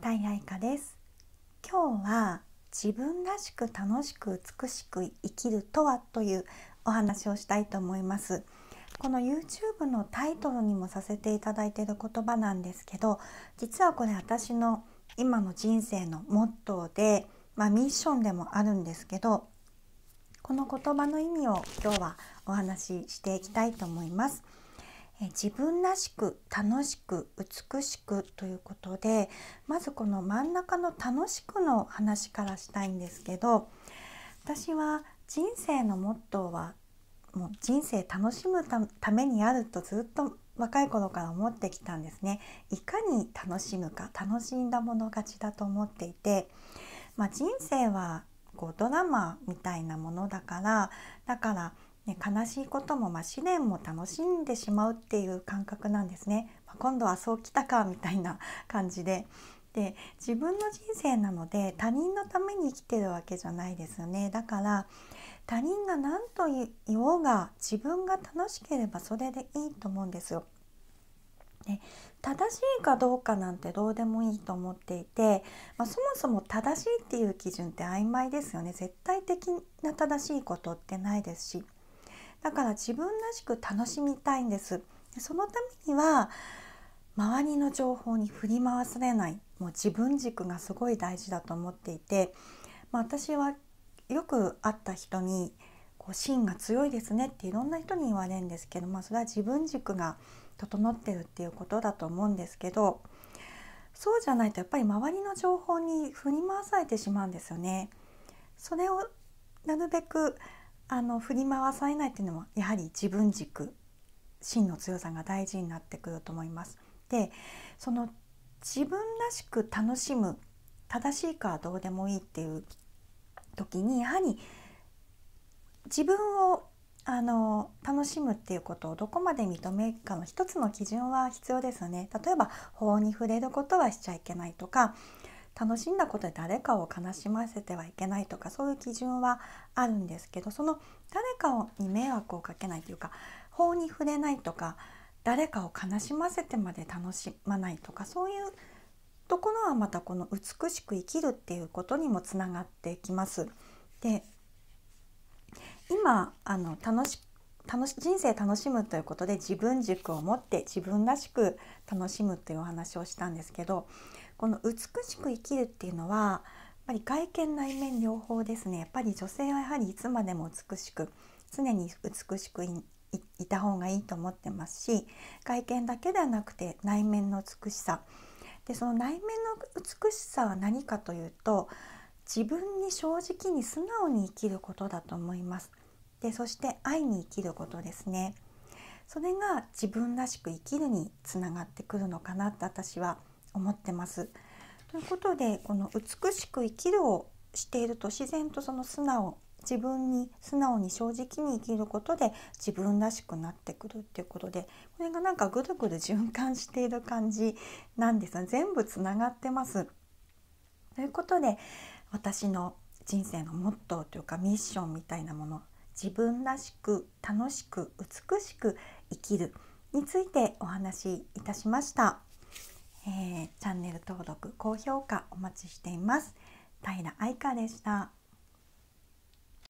大愛花です今日は自分らしく楽しく美しく生きるとはというお話をしたいと思いますこの YouTube のタイトルにもさせていただいている言葉なんですけど実はこれ私の今の人生のモットーでまあ、ミッションでもあるんですけどこの言葉の意味を今日はお話ししていきたいと思います。自分らしく楽しく美しくということでまずこの真ん中の「楽しく」の話からしたいんですけど私は人生のモットーはもう人生楽しむためにあるとずっと若い頃から思ってきたんですね。いかに楽しむか楽しんだもの勝ちだと思っていて、まあ、人生はこうドラマみたいなものだからだからね、悲しいことも、まあ、試練も楽しんでしまうっていう感覚なんですね。まあ、今度はそうきたかみたいな感じでで自分の人生なので他人のために生きてるわけじゃないですよねだから他人が何と言おうが自分が楽しければそれでいいと思うんですよ。ね、正しいかどうかなんてどうでもいいと思っていて、まあ、そもそも正しいっていう基準って曖昧ですよね絶対的な正しいことってないですしだから自分らしく楽しみたいんですそのためには周りの情報に振り回されないもう自分軸がすごい大事だと思っていて、まあ、私はよく会った人にこう芯が強いですねっていろんな人に言われるんですけど、まあ、それは自分軸が整ってるっていうことだと思うんですけどそうじゃないとやっぱり周りの情報に振り回されてしまうんですよね。それをなるべくあの振り回されないっていうのはやはり自分軸真の強さが大事になってくると思います。でその自分らしく楽しむ正しいかどうでもいいっていう時にやはり自分をあの楽しむっていうことをどこまで認めるかの一つの基準は必要ですよね。例えば法に触れることはしちゃいけないとか楽しんだことで誰かを悲しませてはいけないとかそういう基準はあるんですけどその誰かに迷惑をかけないというか法に触れないとか誰かを悲しませてまで楽しまないとかそういうところはまたこの美しく生きるっていうことにもつながってきます。で今あの楽し楽し人生楽しむということで自分軸を持って自分らしく楽しむっていうお話をしたんですけどこの美しく生きるっていうのはやっぱり外見内面両方ですねやっぱり女性はやはりいつまでも美しく常に美しくいた方がいいと思ってますし外見だけではなくて内面の美しさでその内面の美しさは何かというと自分に正直に素直に生きることだと思います。でそして愛に生きることですねそれが自分らしく生きるにつながってくるのかなって私は思ってます。ということでこの「美しく生きる」をしていると自然とその素直自分に素直に正直に生きることで自分らしくなってくるっていうことでこれがなんかぐるぐる循環している感じなんです全部つながってます。ということで私の人生のモットーというかミッションみたいなもの自分らしく楽しく美しく生きるについてお話しいたしました、えー、チャンネル登録高評価お待ちしています平愛香でした